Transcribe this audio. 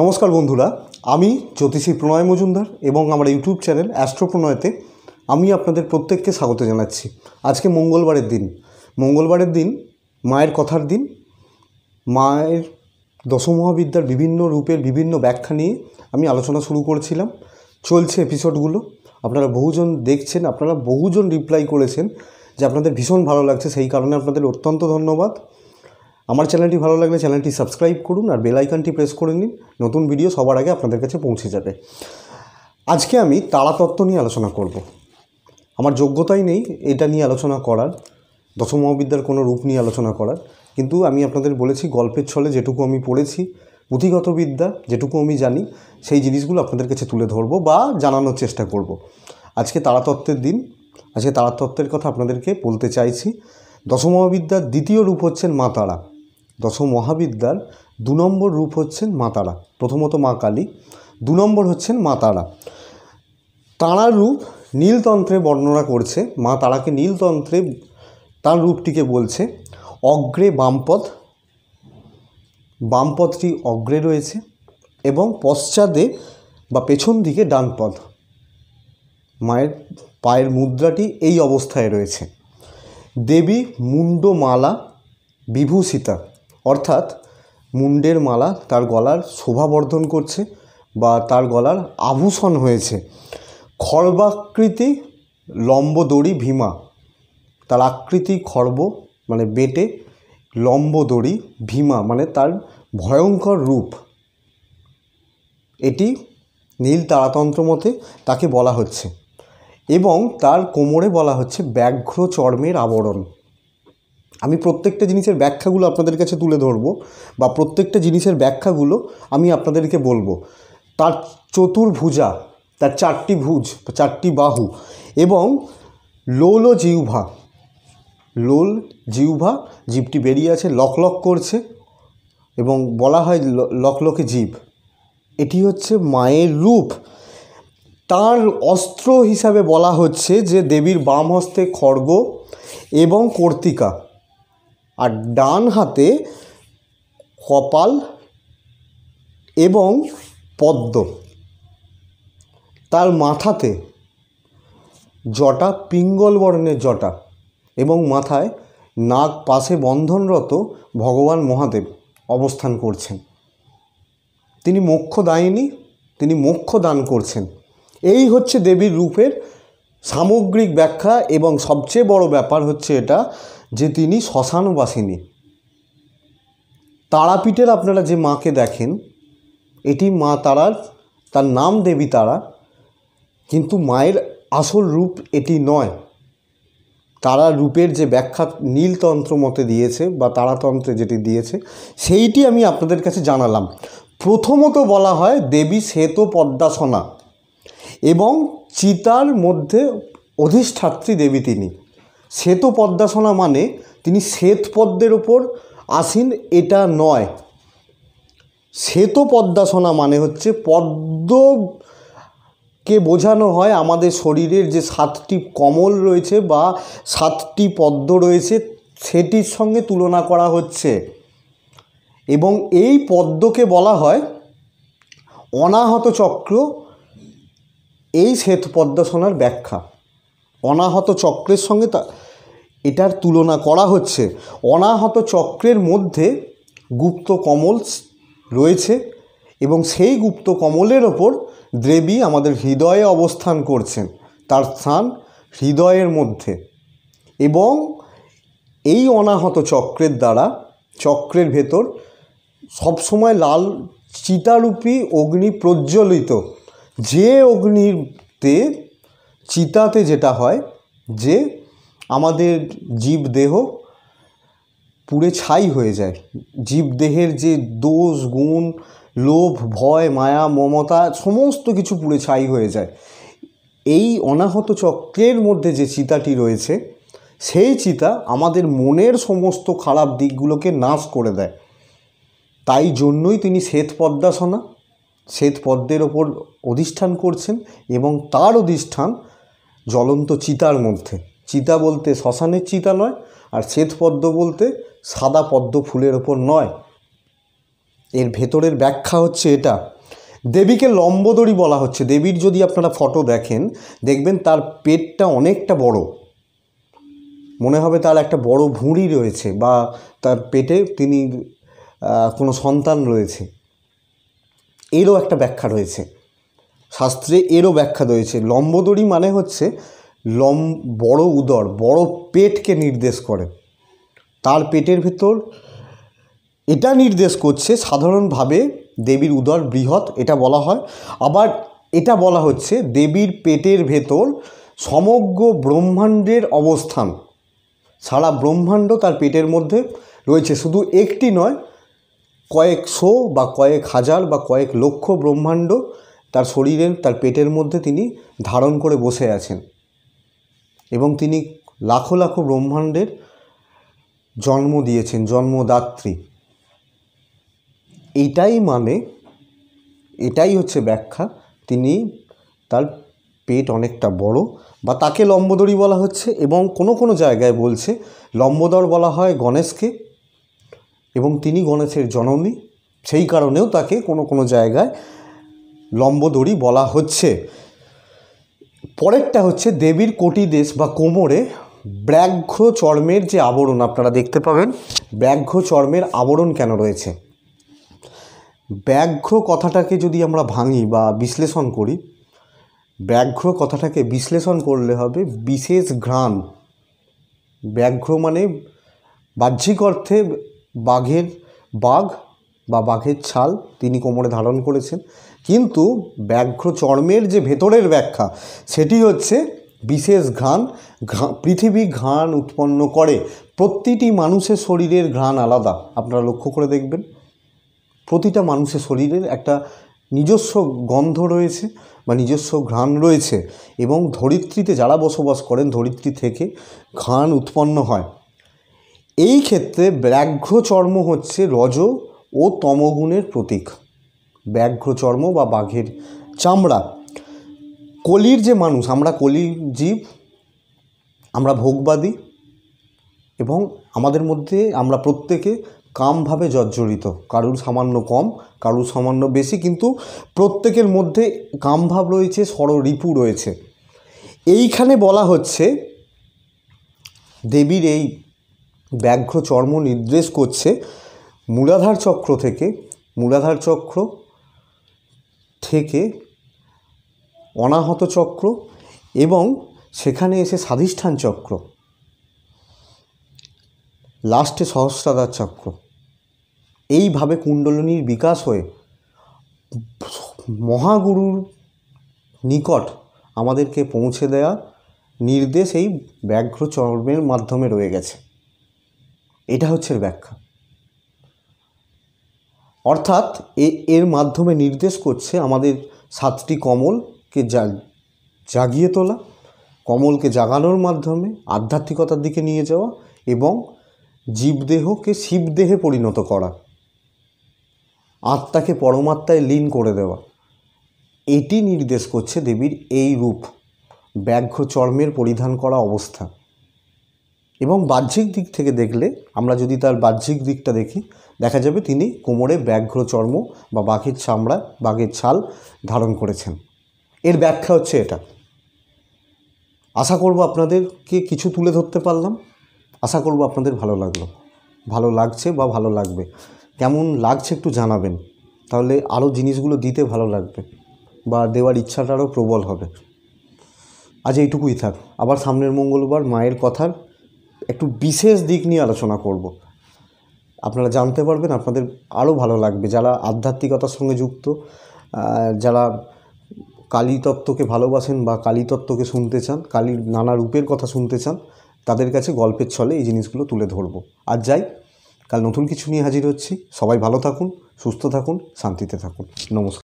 নমস্কার বন্ধুরা আমি জ্যোতিষী প্রণয় মজুমদার এবং আমার ইউটিউব চ্যানেল প্রণয়তে আমি আপনাদের প্রত্যেককে স্বাগত জানাচ্ছি আজকে মঙ্গলবারের দিন মঙ্গলবারের দিন মায়ের কথার দিন মায়ের দশমহাবিদ্যার বিভিন্ন রূপের বিভিন্ন ব্যাখ্যা নিয়ে আমি আলোচনা শুরু করেছিলাম চলছে এপিসোডগুলো আপনারা বহুজন দেখছেন আপনারা বহুজন রিপ্লাই করেছেন যে আপনাদের ভীষণ ভালো লাগছে সেই কারণে আপনাদের অত্যন্ত ধন্যবাদ আমার চ্যানেলটি ভালো লাগলে চ্যানেলটি সাবস্ক্রাইব করুন আর বেল আইকনটি প্রেস করে নিন নতুন ভিডিও সবার আগে আপনাদের কাছে পৌঁছে যাবে আজকে আমি তারাতত্ত্ব নিয়ে আলোচনা করব আমার যোগ্যতাই নেই এটা নিয়ে আলোচনা করার দশম মহাবিদ্যার কোনো রূপ নিয়ে আলোচনা করার কিন্তু আমি আপনাদের বলেছি গল্পের ছলে যেটুকু আমি পড়েছি পুঁথিগত বিদ্যা যেটুকু আমি জানি সেই জিনিসগুলো আপনাদের কাছে তুলে ধরবো বা জানানোর চেষ্টা করব। আজকে তারাতত্ত্বের দিন আজকে তারাতত্ত্বের কথা আপনাদেরকে বলতে চাইছি দশমহাবিদ্যার দ্বিতীয় রূপ হচ্ছেন মা তারা দশম মহাবিদ্যার দু নম্বর রূপ হচ্ছেন মা তারা প্রথমত মা কালী দু নম্বর হচ্ছেন মা তারা তাঁরার রূপ নীলতন্ত্রে বর্ণনা করছে মা তারাকে নীলতন্ত্রে তার রূপটিকে বলছে অগ্রে বামপথ বামপথটি অগ্রে রয়েছে এবং পশ্চাদে বা পেছন দিকে ডানপথ মায়ের পায়ের মুদ্রাটি এই অবস্থায় রয়েছে দেবী মুন্ডমালা বিভূষিতা অর্থাৎ মুণ্ডের মালা তার গলার শোভাবর্ধন করছে বা তার গলার আভূষণ হয়েছে খর্বাকৃতি লম্ব দড়ি ভীমা তার আকৃতি খর্ব মানে বেটে লম্ব দড়ি ভীমা মানে তার ভয়ঙ্কর রূপ এটি নীল তারাতন্ত্র মতে তাকে বলা হচ্ছে এবং তার কোমরে বলা হচ্ছে ব্যাঘ্র চর্মের আবরণ আমি প্রত্যেকটা জিনিসের ব্যাখ্যাগুলো আপনাদের কাছে তুলে ধরবো বা প্রত্যেকটা জিনিসের ব্যাখ্যাগুলো আমি আপনাদেরকে বলবো তার চতুর্ভুজা তার চারটি ভুজ চারটি বাহু এবং লোল ও জিউভা লোল জিউভা জীবটি বেরিয়ে আছে লকলক করছে এবং বলা হয় লকলকে জীব এটি হচ্ছে মায়ের রূপ তার অস্ত্র হিসাবে বলা হচ্ছে যে দেবীর বাম হস্তে খড়গ এবং কর্তিকা আর ডান হাতে কপাল এবং পদ্ম তার মাথাতে জটা পিঙ্গল বর্ণের জটা এবং মাথায় নাক পাশে বন্ধনরত ভগবান মহাদেব অবস্থান করছেন তিনি মোক্ষ দায়িনী তিনি মোক্ষ দান করছেন এই হচ্ছে দেবীর রূপের সামগ্রিক ব্যাখ্যা এবং সবচেয়ে বড় ব্যাপার হচ্ছে এটা যে তিনি শ্মশানবাসিনী তারাপীঠের আপনারা যে মাকে দেখেন এটি মা তারার তার নাম দেবী তারা কিন্তু মায়ের আসল রূপ এটি নয় তারা রূপের যে ব্যাখ্যা নীলতন্ত্র মতে দিয়েছে বা তারাতন্ত্রে যেটি দিয়েছে সেইটি আমি আপনাদের কাছে জানালাম প্রথমত বলা হয় দেবী শ্বেত পদ্মাসনা এবং চিতার মধ্যে অধিষ্ঠাত্রী দেবী তিনি শ্বেত পদ্মাসনা মানে তিনি শ্বেত পদ্মের ওপর আসীন এটা নয় শ্বেত পদ্মাসনা মানে হচ্ছে পদ্মকে বোঝানো হয় আমাদের শরীরের যে সাতটি কমল রয়েছে বা সাতটি পদ্ম রয়েছে সেটির সঙ্গে তুলনা করা হচ্ছে এবং এই পদ্মকে বলা হয় অনাহত চক্র এই শ্বেত পদ্মাসনার ব্যাখ্যা অনাহত চক্রের সঙ্গে তা এটার তুলনা করা হচ্ছে অনাহত চক্রের মধ্যে গুপ্ত কমল রয়েছে এবং সেই গুপ্ত কমলের ওপর দেবী আমাদের হৃদয়ে অবস্থান করছেন তার স্থান হৃদয়ের মধ্যে এবং এই অনাহত চক্রের দ্বারা চক্রের ভেতর সবসময় লাল চিতারূপী অগ্নি প্রজ্বলিত যে অগ্নিতে চিতাতে যেটা হয় যে আমাদের জীব দেহ পুড়ে ছাই হয়ে যায় জীবদেহের যে দোষ গুণ লোভ ভয় মায়া মমতা সমস্ত কিছু পুড়ে ছাই হয়ে যায় এই অনাহত চক্রের মধ্যে যে চিতাটি রয়েছে সেই চিতা আমাদের মনের সমস্ত খারাপ দিকগুলোকে নাশ করে দেয় তাই জন্যই তিনি শ্বেত পদ্মাসনা শ্বেত পদ্মের ওপর অধিষ্ঠান করছেন এবং তার অধিষ্ঠান জ্বলন্ত চিতার মধ্যে চিতা বলতে শ্মশানের চিতা নয় আর শ্বেত পদ্ম বলতে সাদা পদ্ম ফুলের ওপর নয় এর ভেতরের ব্যাখ্যা হচ্ছে এটা দেবীকে লম্বদড়ি বলা হচ্ছে দেবীর যদি আপনারা ফটো দেখেন দেখবেন তার পেটটা অনেকটা বড় মনে হবে তার একটা বড় ভুঁড়ি রয়েছে বা তার পেটে তিনি কোনো সন্তান রয়েছে এরও একটা ব্যাখ্যা রয়েছে শাস্ত্রে এরও ব্যাখ্যা রয়েছে লম্বদড়ি মানে হচ্ছে লম বড় উদর বড় পেটকে নির্দেশ করে তার পেটের ভেতর এটা নির্দেশ করছে সাধারণভাবে দেবীর উদর বৃহৎ এটা বলা হয় আবার এটা বলা হচ্ছে দেবীর পেটের ভেতর সমগ্র ব্রহ্মাণ্ডের অবস্থান সারা ব্রহ্মাণ্ড তার পেটের মধ্যে রয়েছে শুধু একটি নয় কয়েকশো বা কয়েক হাজার বা কয়েক লক্ষ ব্রহ্মাণ্ড তার শরীরের তার পেটের মধ্যে তিনি ধারণ করে বসে আছেন এবং তিনি লাখো লাখো ব্রহ্মাণ্ডের জন্ম দিয়েছেন জন্মদাত্রী এটাই মানে এটাই হচ্ছে ব্যাখ্যা তিনি তার পেট অনেকটা বড় বা তাকে লম্বদড়ি বলা হচ্ছে এবং কোনো কোনো জায়গায় বলছে লম্বদর বলা হয় গণেশকে এবং তিনি গণেশের জননী সেই কারণেও তাকে কোনো কোনো জায়গায় লম্বদড়ি বলা হচ্ছে পরেরটা হচ্ছে দেবীর কোটি দেশ বা কোমরে ব্যাঘ্র চর্মের যে আবরণ আপনারা দেখতে পাবেন ব্যাঘ্র চর্মের আবরণ কেন রয়েছে ব্যাঘ্র কথাটাকে যদি আমরা ভাঙি বা বিশ্লেষণ করি ব্যাঘ্র কথাটাকে বিশ্লেষণ করলে হবে বিশেষ ঘ্রাণ ব্যাঘ্র মানে বাহ্যিক অর্থে বাঘের বাঘ বা বাঘের ছাল তিনি কোমরে ধারণ করেছেন কিন্তু ব্যাঘ্র চর্মের যে ভেতরের ব্যাখ্যা সেটি হচ্ছে বিশেষ ঘ্রাণ পৃথিবী ঘ্রাণ উৎপন্ন করে প্রতিটি মানুষের শরীরের ঘ্রাণ আলাদা আপনারা লক্ষ্য করে দেখবেন প্রতিটা মানুষের শরীরের একটা নিজস্ব গন্ধ রয়েছে বা নিজস্ব ঘ্রাণ রয়েছে এবং ধরিত্রীতে যারা বসবাস করেন ধরিত্রী থেকে ঘ্রাণ উৎপন্ন হয় এই ক্ষেত্রে ব্যাঘ্র চর্ম হচ্ছে রজ ও তমগুণের প্রতীক ব্যাঘ্র চর্ম বা বাঘের চামড়া কলির যে মানুষ আমরা কলি জীব আমরা ভোগবাদী এবং আমাদের মধ্যে আমরা প্রত্যেকে কামভাবে জর্জরিত কারুর সামান্য কম কারুর সামান্য বেশি কিন্তু প্রত্যেকের মধ্যে কামভাব রয়েছে স্বররিপু রয়েছে এইখানে বলা হচ্ছে দেবীর এই ব্যাঘ্র চর্ম নির্দেশ করছে মূলাধার চক্র থেকে মূলাধার চক্র থেকে অনাহত চক্র এবং সেখানে এসে স্বাধিষ্ঠান চক্র লাস্টে সহস্রাদার চক্র এইভাবে কুণ্ডলিনীর বিকাশ হয়ে মহাগুরুর নিকট আমাদেরকে পৌঁছে দেয়া নির্দেশ এই ব্যাঘ্র চর্মের মাধ্যমে রয়ে গেছে এটা হচ্ছে ব্যাখ্যা অর্থাৎ এ এর মাধ্যমে নির্দেশ করছে আমাদের সাতটি কমলকে জাগ জাগিয়ে তোলা কমলকে জাগানোর মাধ্যমে আধ্যাত্মিকতার দিকে নিয়ে যাওয়া এবং জীবদেহকে শিবদেহে পরিণত করা আত্মাকে পরমাত্মায় লীন করে দেওয়া এটি নির্দেশ করছে দেবীর এই রূপ ব্যাঘ্র চর্মের পরিধান করা অবস্থা এবং বাহ্যিক দিক থেকে দেখলে আমরা যদি তার বাহ্যিক দিকটা দেখি দেখা যাবে তিনি কোমরে ব্যাঘ্র চর্ম বা বাঘের চামড়া বাঘের ছাল ধারণ করেছেন এর ব্যাখ্যা হচ্ছে এটা আশা করব আপনাদেরকে কিছু তুলে ধরতে পারলাম আশা করব আপনাদের ভালো লাগলো ভালো লাগছে বা ভালো লাগবে কেমন লাগছে একটু জানাবেন তাহলে আরও জিনিসগুলো দিতে ভালো লাগবে বা দেওয়ার ইচ্ছাটা আরও প্রবল হবে আজ এইটুকুই থাক আবার সামনের মঙ্গলবার মায়ের কথার একটু বিশেষ দিক নিয়ে আলোচনা করব আপনারা জানতে পারবেন আপনাদের আরও ভালো লাগবে যারা আধ্যাত্মিকতার সঙ্গে যুক্ত যারা কালীতত্ত্বকে ভালোবাসেন বা কালীতত্ত্বকে শুনতে চান কালীর নানা রূপের কথা শুনতে চান তাদের কাছে গল্পের ছলে এই জিনিসগুলো তুলে ধরব আর যাই কাল নতুন কিছু নিয়ে হাজির হচ্ছি সবাই ভালো থাকুন সুস্থ থাকুন শান্তিতে থাকুন নমস্কার